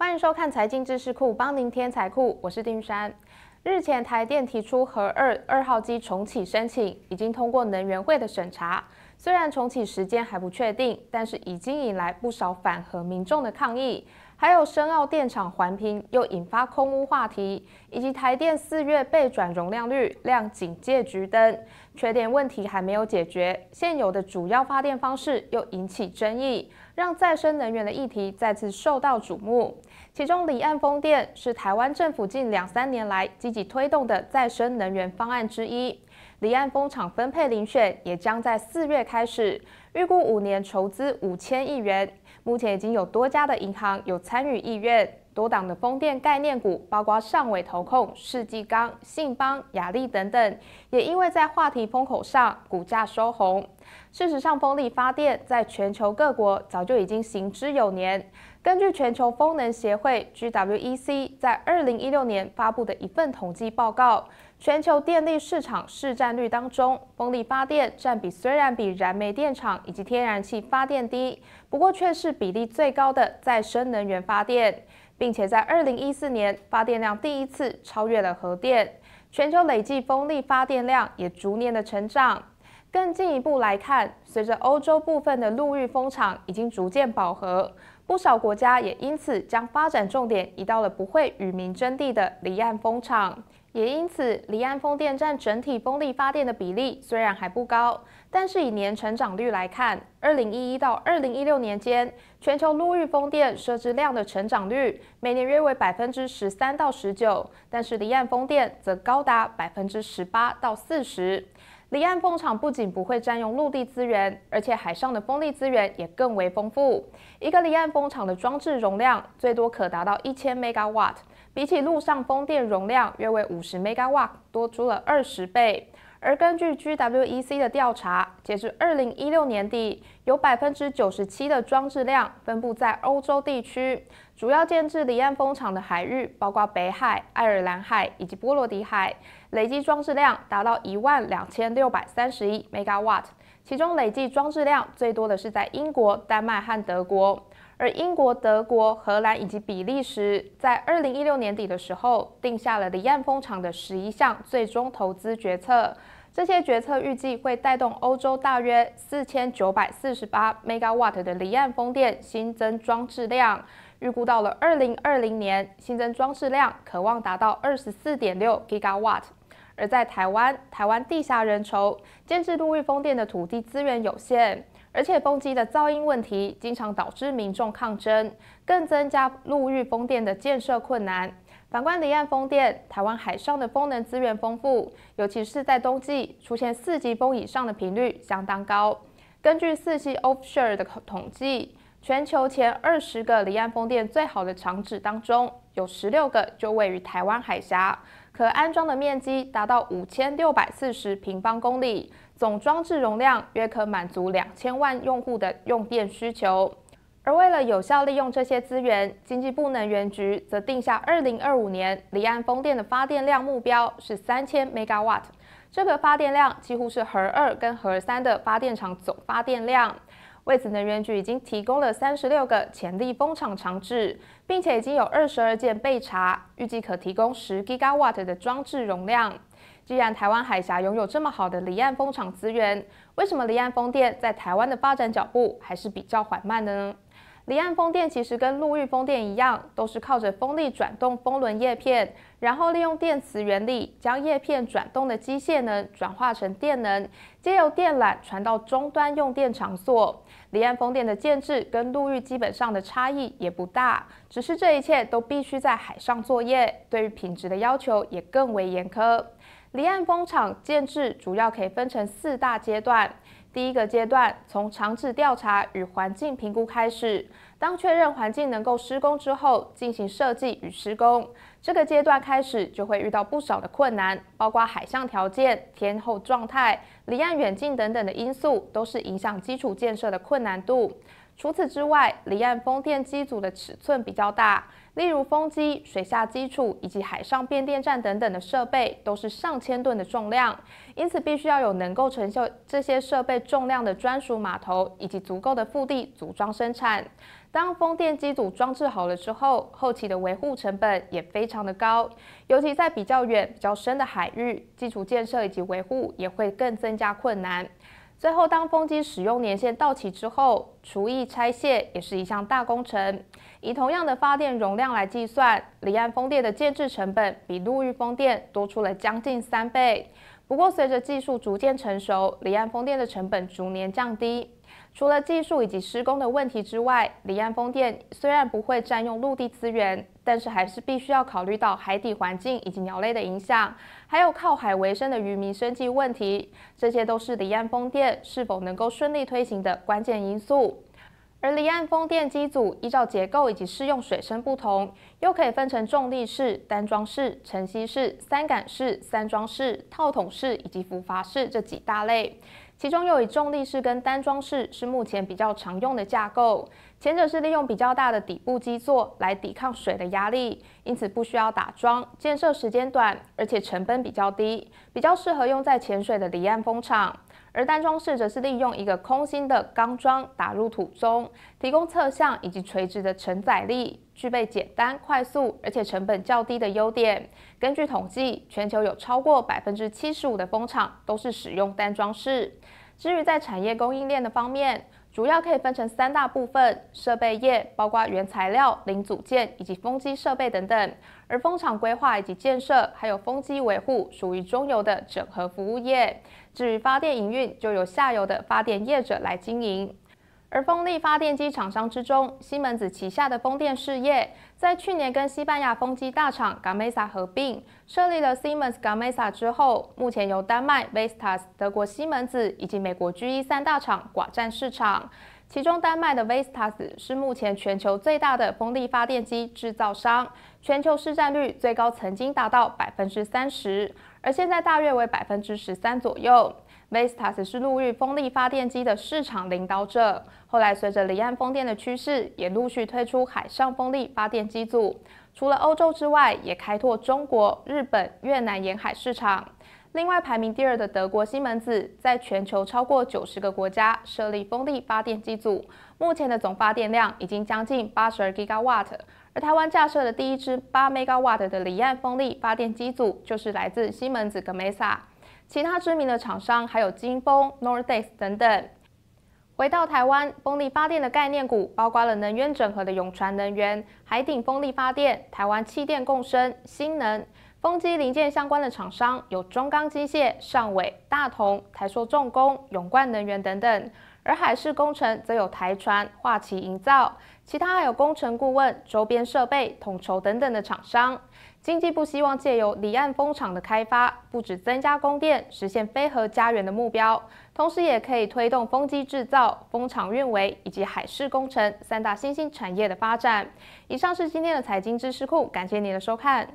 欢迎收看《财经知识库》，帮您添财库，我是丁山。日前，台电提出核二二号机重启申请，已经通过能源会的审查。虽然重启时间还不确定，但是已经引来不少反核民众的抗议。还有深澳电厂环评又引发空屋话题，以及台电四月被转容量率亮警戒橘灯，缺点问题还没有解决，现有的主要发电方式又引起争议，让再生能源的议题再次受到瞩目。其中，离岸风电是台湾政府近两三年来积极推动的再生能源方案之一。离岸风场分配遴选也将在四月开始，预估五年筹资五千亿元。目前已经有多家的银行有参与意愿。多档的风电概念股，包括尚伟投控、世纪钢、信邦、雅利等等，也因为在话题风口上，股价收红。事实上，风力发电在全球各国早就已经行之有年。根据全球风能协会 （GWEC） 在二零一六年发布的一份统计报告，全球电力市场市占率当中，风力发电占比虽然比燃煤电厂以及天然气发电低，不过却是比例最高的再生能源发电。并且在二零一四年，发电量第一次超越了核电。全球累计风力发电量也逐年的成长。更进一步来看，随着欧洲部分的陆域风场已经逐渐饱和，不少国家也因此将发展重点移到了不会与民争地的离岸风场。也因此，离岸风电占整体风力发电的比例虽然还不高。但是以年成长率来看，二零一一到二零一六年间，全球陆域风电设置量的成长率每年约为百分之十三到十九，但是离岸风电则高达百分之十八到四十。离岸风场不仅不会占用陆地资源，而且海上的风力资源也更为丰富。一个离岸风场的装置容量最多可达到一千 megawatt，比起陆上风电容量约为五十 megawatt 多出了二十倍。而根据 GWEC 的调查，截至二零一六年底，有百分之九十七的装置量分布在欧洲地区，主要建置离岸风场的海域包括北海、爱尔兰海以及波罗的海，累计装置量达到一万两千六百三十一 megawatt，其中累计装置量最多的是在英国、丹麦和德国，而英国、德国、荷兰以及比利时在二零一六年底的时候定下了离岸风场的十一项最终投资决策。这些决策预计会带动欧洲大约四千九百四十八 megawatt 的离岸风电新增装置量，预估到了二零二零年新增装置量可望达到二十四点六 gigawatt。而在台湾，台湾地下人稠，建置陆域风电的土地资源有限，而且风机的噪音问题经常导致民众抗争，更增加陆域风电的建设困难。反观离岸风电，台湾海上的风能资源丰富，尤其是在冬季出现四级风以上的频率相当高。根据四季 Offshore 的统计，全球前二十个离岸风电最好的场址当中，有十六个就位于台湾海峡，可安装的面积达到五千六百四十平方公里，总装置容量约可满足两千万用户的用电需求。而为了有效利用这些资源，经济部能源局则定下二零二五年离岸风电的发电量目标是三千 megawatt。这个发电量几乎是核二跟核三的发电厂总发电量。为此，能源局已经提供了三十六个潜力风场长治，并且已经有二十二件备查，预计可提供十 gigawatt 的装置容量。既然台湾海峡拥有这么好的离岸风场资源，为什么离岸风电在台湾的发展脚步还是比较缓慢的呢？离岸风电其实跟陆域风电一样，都是靠着风力转动风轮叶片，然后利用电磁原理将叶片转动的机械能转化成电能，借由电缆传到终端用电场所。离岸风电的建制跟陆域基本上的差异也不大，只是这一切都必须在海上作业，对于品质的要求也更为严苛。离岸风场建制主要可以分成四大阶段。第一个阶段从场址调查与环境评估开始，当确认环境能够施工之后，进行设计与施工。这个阶段开始就会遇到不少的困难，包括海象条件、天候状态、离岸远近等等的因素，都是影响基础建设的困难度。除此之外，离岸风电机组的尺寸比较大，例如风机、水下基础以及海上变电站等等的设备都是上千吨的重量，因此必须要有能够承受这些设备重量的专属码头，以及足够的腹地组装生产。当风电机组装置好了之后，后期的维护成本也非常的高，尤其在比较远、比较深的海域，基础建设以及维护也会更增加困难。最后，当风机使用年限到期之后，除役拆卸也是一项大工程。以同样的发电容量来计算，离岸风电的建制成本比陆域风电多出了将近三倍。不过，随着技术逐渐成熟，离岸风电的成本逐年降低。除了技术以及施工的问题之外，离岸风电虽然不会占用陆地资源，但是还是必须要考虑到海底环境以及鸟类的影响，还有靠海为生的渔民生计问题，这些都是离岸风电是否能够顺利推行的关键因素。而离岸风电机组依照结构以及适用水深不同，又可以分成重力式、单桩式、沉吸式、三杆式、三桩式、套筒式以及浮筏式这几大类。其中又以重力式跟单装式是目前比较常用的架构，前者是利用比较大的底部基座来抵抗水的压力，因此不需要打桩，建设时间短，而且成本比较低，比较适合用在潜水的离岸风场。而单装饰则是利用一个空心的钢桩打入土中，提供侧向以及垂直的承载力，具备简单、快速，而且成本较低的优点。根据统计，全球有超过百分之七十五的工厂都是使用单装饰。至于在产业供应链的方面，主要可以分成三大部分：设备业，包括原材料、零组件以及风机设备等等；而风场规划以及建设，还有风机维护，属于中游的整合服务业。至于发电营运，就由下游的发电业者来经营。而风力发电机厂商之中，西门子旗下的风电事业，在去年跟西班牙风机大厂 g a m e s a 合并，设立了 Siemens g a m e s a 之后，目前由丹麦 Vestas、德国西门子以及美国 GE 三大厂寡占市场。其中，丹麦的 Vestas 是目前全球最大的风力发电机制造商，全球市占率最高曾经达到百分之三十，而现在大约为百分之十三左右。Vestas 是陆域风力发电机的市场领导者。后来，随着离岸风电的趋势，也陆续推出海上风力发电机组。除了欧洲之外，也开拓中国、日本、越南沿海市场。另外，排名第二的德国西门子，在全球超过九十个国家设立风力发电机组，目前的总发电量已经将近八十二 a t t 而台湾架设的第一支八 megawatt 的离岸风力发电机组，就是来自西门子 Gemas。其他知名的厂商还有金峰、North a c e 等等。回到台湾，风力发电的概念股包括了能源整合的永传能源、海鼎风力发电、台湾气电共生、新能风机零件相关的厂商有中钢机械、上伟、大同、台硕重工、永冠能源等等。而海事工程则有台船、化旗营造，其他还有工程顾问、周边设备统筹等等的厂商。经济部希望借由离岸风场的开发，不止增加供电，实现飞核家园的目标，同时也可以推动风机制造、风场运维以及海事工程三大新兴产业的发展。以上是今天的财经知识库，感谢您的收看。